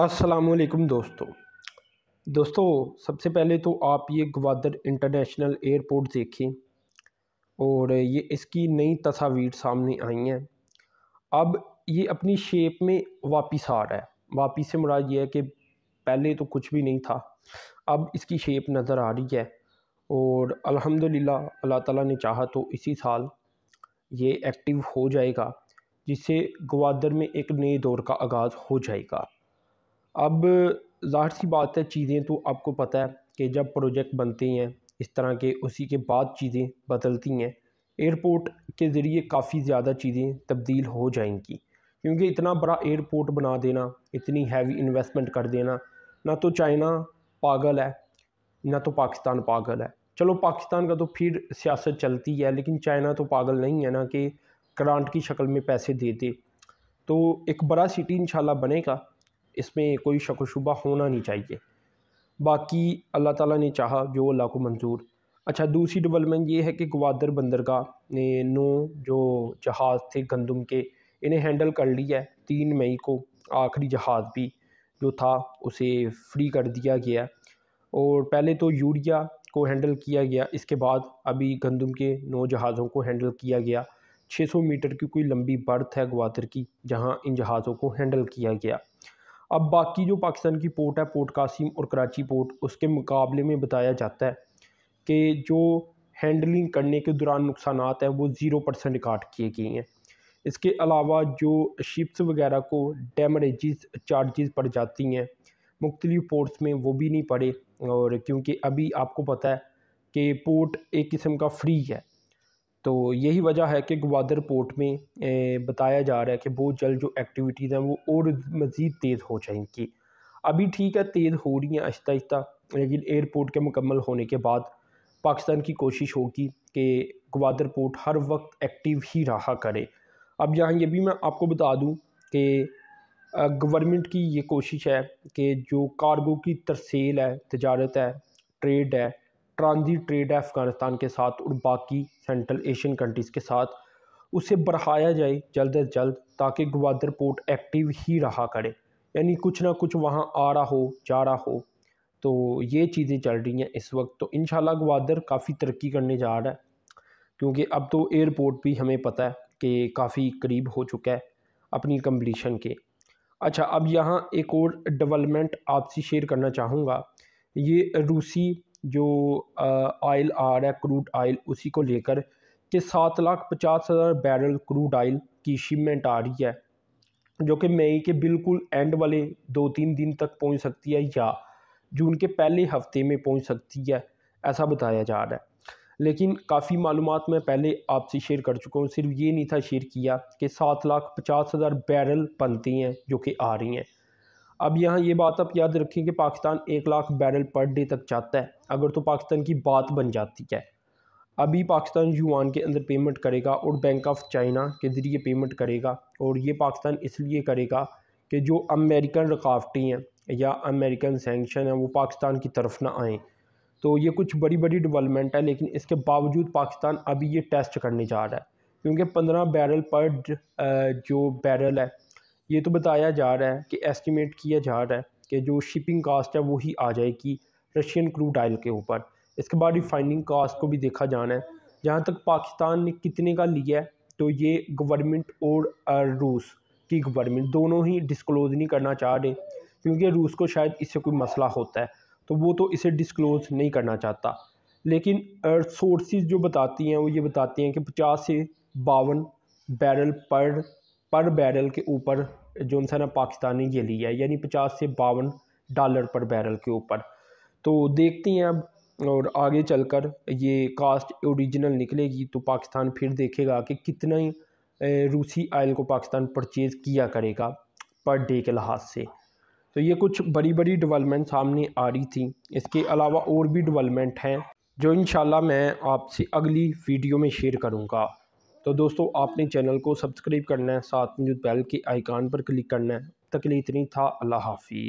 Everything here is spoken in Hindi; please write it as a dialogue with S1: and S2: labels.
S1: असलकुम दोस्तों दोस्तों सबसे पहले तो आप ये गवादर इंटरनेशनल एयरपोर्ट देखें और ये इसकी नई तस्वीर सामने आई हैं अब ये अपनी शेप में वापस आ रहा है वापस से मुराद ये है कि पहले तो कुछ भी नहीं था अब इसकी शेप नज़र आ रही है और अल्हम्दुलिल्लाह अल्लाह ताला ने चाहा तो इसी साल ये एक्टिव हो जाएगा जिससे गवादर में एक नए दौर का आगाज़ हो जाएगा अब ज़ाहिर सी बात है चीज़ें तो आपको पता है कि जब प्रोजेक्ट बनते हैं इस तरह के उसी के बाद चीज़ें बदलती हैं एयरपोर्ट के ज़रिए काफ़ी ज़्यादा चीज़ें तब्दील हो जाएंगी क्योंकि इतना बड़ा एयरपोर्ट बना देना इतनी हैवी इन्वेस्टमेंट कर देना ना तो चाइना पागल है ना तो पाकिस्तान पागल है चलो पाकिस्तान का तो फिर सियासत चलती है लेकिन चाइना तो पागल नहीं है ना कि ग्रांट की शक्ल में पैसे दे दे तो एक बड़ा सिटी इंशाल्लाह बनेगा इसमें कोई शक शुबा होना नहीं चाहिए बाकी अल्लाह ताला ने चाहा जो अल्लाह को मंजूर अच्छा दूसरी डेवलपमेंट ये है कि ग्वादर बंदरगाह ने नौ जो जहाज़ थे गंदम के इन्हें हैंडल कर लिया है तीन मई को आखिरी जहाज़ भी जो था उसे फ्री कर दिया गया और पहले तो यूरिया को हैंडल किया गया इसके बाद अभी गंदम के नौ जहाज़ों को हैंडल किया गया 600 मीटर की कोई लंबी बर्थ है ग्वादर की जहां इन जहाज़ों को हैंडल किया गया अब बाकी जो पाकिस्तान की पोर्ट है पोर्ट कासिम और कराची पोर्ट उसके मुकाबले में बताया जाता है कि जो हैंडलिंग करने के दौरान नुकसान हैं वो ज़ीरो परसेंट काट किए गए हैं इसके अलावा जो शिप्स वगैरह को डैमरेज चार्जेस पड़ जाती हैं मुख्तलिफ पोर्ट्स में वो भी नहीं पड़े और क्योंकि अभी आपको पता है कि पोर्ट एक किस्म का फ्री है तो यही वजह है कि ग्वादर पोर्ट में बताया जा रहा है कि बहुत जल्द जो एक्टिविटीज़ हैं वो और मज़ीद तेज़ हो जाएंगी अभी ठीक है तेज़ हो रही हैं आहिस्ता आहिस्ता लेकिन एयरपोर्ट के मुकम्मल होने के बाद पाकिस्तान की कोशिश होगी कि ग्वादर पोर्ट हर वक्त एक्टिव ही रहा करे अब यहाँ ये भी मैं आपको बता दूँ कि गवर्नमेंट की ये कोशिश है कि जो कार्गो की तरसील है तजारत है ट्रेड है ट्रांजिट ट्रेड है अफ़गानिस्तान के साथ और बाकी सेंट्रल एशियन कंट्रीज़ के साथ उसे बढ़ाया जाए जल्द अज जल्द ताकि ग्वादर पोर्ट एक्टिव ही रहा करे यानी कुछ ना कुछ वहाँ आ रहा हो जा रहा हो तो ये चीज़ें चल रही हैं इस वक्त तो इन ग्वादर काफ़ी तरक्की करने जा रहा है क्योंकि अब तो एयरपोर्ट भी हमें पता है कि काफ़ी करीब हो चुका है अपनी कम्पलीशन के अच्छा अब यहाँ एक और डेवलपमेंट आपसे शेयर करना चाहूँगा ये रूसी जो ऑयल आ रहा है क्रूड ऑयल उसी को लेकर कि सात लाख पचास हज़ार बैरल क्रूड ऑयल की शिपमेंट आ रही है जो कि मई के बिल्कुल एंड वाले दो तीन दिन तक पहुंच सकती है या जून के पहले हफ्ते में पहुंच सकती है ऐसा बताया जा रहा है लेकिन काफ़ी मालूम मैं पहले आपसे शेयर कर चुका हूँ सिर्फ ये नहीं था शेयर किया कि सात लाख पचास हज़ार बैरल बनती हैं जो कि आ रही हैं अब यहाँ ये बात आप याद रखें कि पाकिस्तान एक लाख बैरल पर डे तक चाहता है अगर तो पाकिस्तान की बात बन जाती है अभी पाकिस्तान यूआन के अंदर पेमेंट करेगा और बैंक ऑफ चाइना के ज़रिए पेमेंट करेगा और ये पाकिस्तान इसलिए करेगा कि जो अमेरिकन रुकावटें हैं या अमेरिकन सेंक्शन हैं वो पाकिस्तान की तरफ ना आएँ तो ये कुछ बड़ी बड़ी डेवलपमेंट है लेकिन इसके बावजूद पाकिस्तान अभी ये टेस्ट करने जा रहा है क्योंकि पंद्रह बैरल पर जो बैरल है ये तो बताया जा रहा है कि एस्टिमेट किया जा रहा है कि जो शिपिंग कास्ट है वही आ जाएगी रशियन क्रूड आयल के ऊपर इसके बाद रिफाइनिंग कास्ट को भी देखा जाना है जहाँ तक पाकिस्तान ने कितने का लिया है तो ये गवर्नमेंट और रूस की गवर्नमेंट दोनों ही डिस्क्लोज़ नहीं करना चाह रहे क्योंकि रूस को शायद इससे कोई मसला होता है तो वो तो इसे डिस्क्लोज़ नहीं करना चाहता लेकिन सोर्सेज जो बताती हैं वो ये बताती हैं कि पचास से बावन बैरल पर पर बैरल के ऊपर जो सा ना पाकिस्तानी ये लिया है यानी पचास से बावन डॉलर पर बैरल के ऊपर तो देखते हैं अब और आगे चलकर ये कास्ट ओरिजिनल निकलेगी तो पाकिस्तान फिर देखेगा कि कितना ही रूसी आयल को पाकिस्तान परचेज़ किया करेगा पर डे के लिहाज से तो ये कुछ बड़ी बड़ी डेवलपमेंट सामने आ रही थी इसके अलावा और भी डेवलपमेंट हैं जो इन मैं आपसे अगली वीडियो में शेयर करूँगा तो दोस्तों आपने चैनल को सब्सक्राइब करना है साथ में जो बैल के आइकान पर क्लिक करना है तकली इतनी था अल्लाह हाफिज़